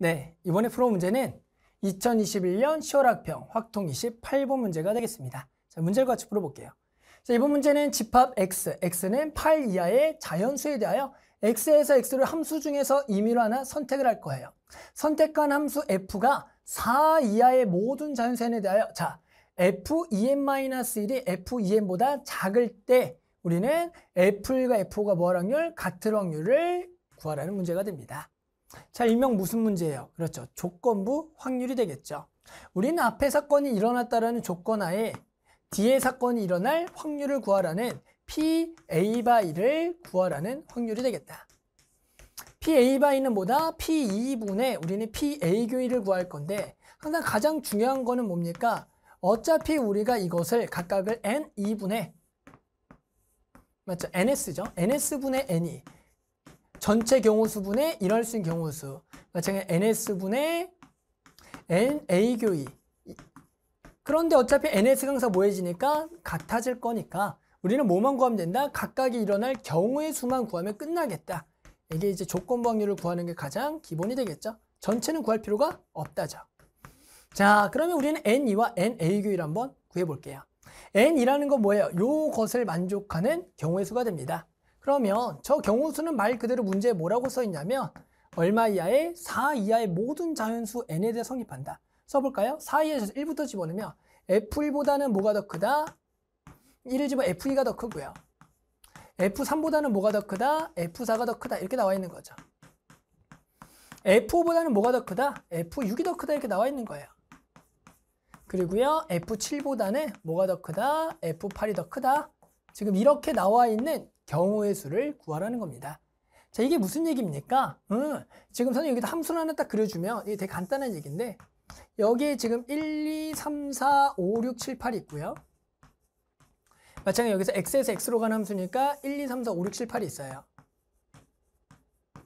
네, 이번에 풀어 문제는 2021년 10월 학평 확통 28번 문제가 되겠습니다. 자, 문제를 같이 풀어볼게요. 자, 이번 문제는 집합 x, x는 8 이하의 자연수에 대하여 x에서 x를 함수 중에서 임의로 하나 선택을 할 거예요. 선택한 함수 f가 4 이하의 모든 자연수에 대하여 자, f2n-1이 e f2n보다 e 작을 때 우리는 f1과 f4가 뭐할 확률? 같을 확률을 구하라는 문제가 됩니다. 자, 일명 무슨 문제예요? 그렇죠. 조건부 확률이 되겠죠. 우리는 앞에 사건이 일어났다라는 조건하에 뒤에 사건이 일어날 확률을 구하라는 PA 바이를 구하라는 확률이 되겠다. PA 바이는 뭐다? P2분의 e 우리는 PA 교이를 구할 건데 항상 가장 중요한 거는 뭡니까? 어차피 우리가 이것을 각각을 N2분의 e 맞죠? NS죠? NS분의 N이 e. 전체 경우수분의 일할 수 있는 경우수 그러니까 NS분의 NA교이 그런데 어차피 n s 강사 상 모여지니까 같아질 거니까 우리는 뭐만 구하면 된다? 각각이 일어날 경우의 수만 구하면 끝나겠다. 이게 이제 조건부 확률을 구하는 게 가장 기본이 되겠죠. 전체는 구할 필요가 없다죠. 자, 그러면 우리는 N2와 NA교를 이 한번 구해볼게요. N이라는 건 뭐예요? 요것을 만족하는 경우의 수가 됩니다. 그러면 저 경우수는 말 그대로 문제에 뭐라고 써있냐면 얼마 이하의 4 이하의 모든 자연수 n에 대해 성립한다. 써볼까요? 4 이하에서 1부터 집어넣으면 f1보다는 뭐가 더 크다? 1을 집어 f2가 더 크고요. f3보다는 뭐가 더 크다? f4가 더 크다. 이렇게 나와 있는 거죠. f5보다는 뭐가 더 크다? f6이 더 크다. 이렇게 나와 있는 거예요. 그리고요. f7보다는 뭐가 더 크다? f8이 더 크다. 지금 이렇게 나와 있는 경우의 수를 구하라는 겁니다. 자, 이게 무슨 얘기입니까? 음, 지금 선생님 여기다 함수를 하나 딱 그려주면 이게 되게 간단한 얘기인데 여기에 지금 1, 2, 3, 4, 5, 6, 7, 8이 있고요. 마찬가지 여기서 x에서 x로 가는 함수니까 1, 2, 3, 4, 5, 6, 7, 8이 있어요.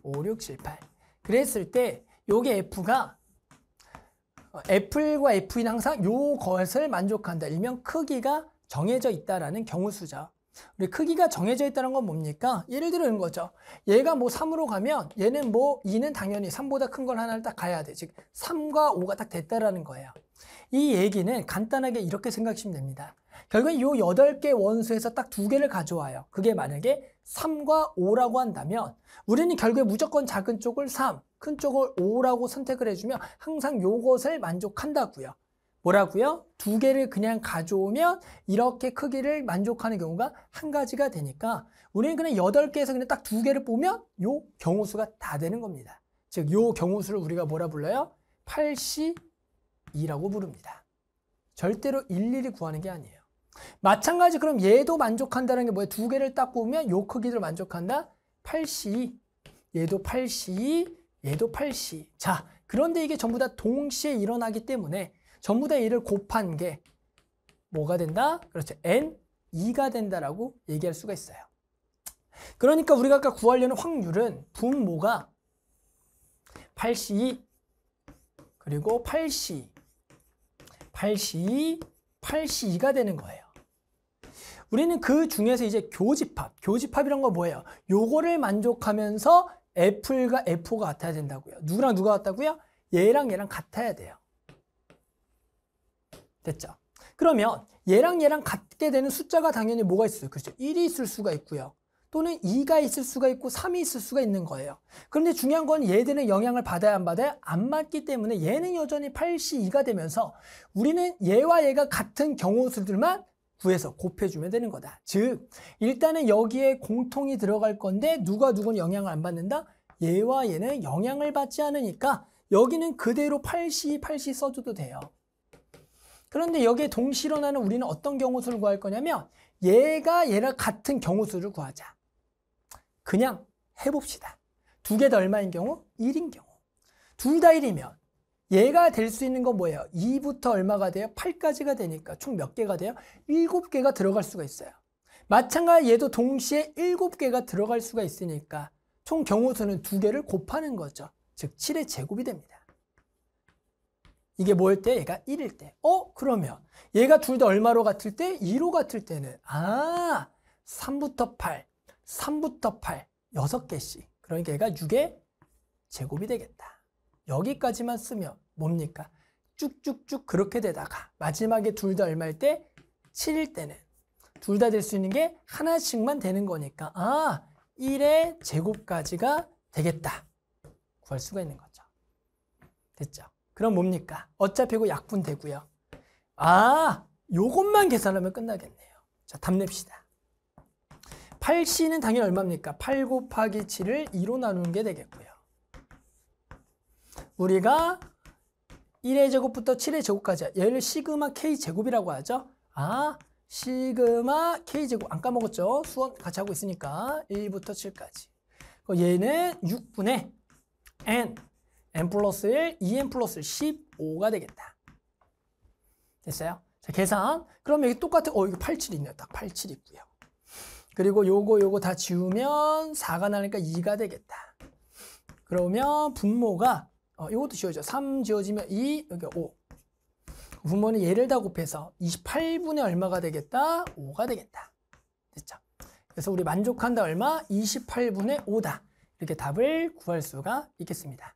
5, 6, 7, 8. 그랬을 때 요게 f가 f 플과 f는 항상 요것을 만족한다. 일명 크기가 정해져 있다라는 경우수죠. 우리 크기가 정해져 있다는 건 뭡니까? 예를 들어 이 거죠. 얘가 뭐 3으로 가면 얘는 뭐 2는 당연히 3보다 큰 걸 하나를 딱 가야 돼. 즉 3과 5가 딱 됐다라는 거예요. 이 얘기는 간단하게 이렇게 생각하시면 됩니다. 결국엔 이 8개 원소에서딱 두개를 가져와요. 그게 만약에 3과 5라고 한다면 우리는 결국에 무조건 작은 쪽을 3, 큰 쪽을 5라고 선택을 해주면 항상 요것을 만족한다고요. 뭐라고요? 두 개를 그냥 가져오면 이렇게 크기를 만족하는 경우가 한 가지가 되니까 우리는 그냥 여덟 개에서 그냥 딱 두 개를 보면 요 경우수가 다 되는 겁니다. 즉 요 경우수를 우리가 뭐라 불러요? 82라고 부릅니다. 절대로 일일이 구하는 게 아니에요. 마찬가지 그럼 얘도 만족한다는 게 뭐예요? 두 개를 딱 보면 요 크기를 만족한다? 82. 얘도 82, 얘도 82. 자, 그런데 이게 전부 다 동시에 일어나기 때문에 전부 다 이를 곱한 게 뭐가 된다? 그렇죠. n 2가 된다라고 얘기할 수가 있어요. 그러니까 우리가 아까 구하려는 확률은 분모가 82 그리고 82 82 82가 되는 거예요. 우리는 그 중에서 이제 교집합, 교집합이란 거 뭐예요? 요거를 만족하면서 f 과 F4가 같아야 된다고요. 누구랑 누가 같다고요? 얘랑 얘랑 같아야 돼요. 됐죠? 그러면 얘랑 얘랑 같게 되는 숫자가 당연히 뭐가 있어요? 그렇죠. 1이 있을 수가 있고요. 또는 2가 있을 수가 있고 3이 있을 수가 있는 거예요. 그런데 중요한 건 얘들은 영향을 받아야 안 받아야 안 맞기 때문에 얘는 여전히 82가 되면서 우리는 얘와 얘가 같은 경우수들만 구해서 곱해주면 되는 거다. 즉 일단은 여기에 공통이 들어갈 건데 누가 누군 영향을 안 받는다? 얘와 얘는 영향을 받지 않으니까 여기는 그대로 82, 80 써줘도 돼요. 그런데 여기에 동시로나는 우리는 어떤 경우수를 구할 거냐면 얘가 얘랑 같은 경우수를 구하자. 그냥 해봅시다. 두 개 더 얼마인 경우? 1인 경우. 둘 다 1이면 얘가 될 수 있는 건 뭐예요? 2부터 얼마가 돼요? 8까지가 되니까 총 몇 개가 돼요? 7개가 들어갈 수가 있어요. 마찬가지 얘도 동시에 7개가 들어갈 수가 있으니까 총 경우수는 두개를 곱하는 거죠. 즉 7의 제곱이 됩니다. 이게 뭘 때? 얘가 1일 때. 어? 그러면 얘가 둘 다 얼마로 같을 때? 2로 같을 때는 아 3부터 8, 3부터 8, 6개씩. 그러니까 얘가 6의 제곱이 되겠다. 여기까지만 쓰면 뭡니까? 쭉쭉쭉 그렇게 되다가 마지막에 둘 다 얼마일 때? 7일 때는 둘 다 될 수 있는 게 하나씩만 되는 거니까 아 1의 제곱까지가 되겠다. 구할 수가 있는 거죠. 됐죠? 그럼 뭡니까? 어차피 그 약분 되고요. 아, 요것만 계산하면 끝나겠네요. 자, 답냅시다. 8c는 당연히 얼마입니까? 8 곱하기 7을 2로 나누는 게 되겠고요. 우리가 1의 제곱부터 7의 제곱까지 얘를 시그마 k제곱이라고 하죠. 아, 시그마 k제곱 안 까먹었죠? 수원 같이 하고 있으니까 1부터 7까지. 얘는 6분의 n n 플러스 1, 2n 플러스 15가 되겠다. 됐어요? 자, 계산. 그럼 여기 똑같은, 어, 이거 87 있네요. 딱87 있고요. 그리고 요거, 요거 다 지우면 4가 나니까 2가 되겠다. 그러면 분모가, 어, 요것도 지워져. 3 지워지면 2, 여기 5. 분모는 얘를 다 곱해서 28분의 얼마가 되겠다? 5가 되겠다. 됐죠? 그래서 우리 만족한다 얼마? 28분의 5다. 이렇게 답을 구할 수가 있겠습니다.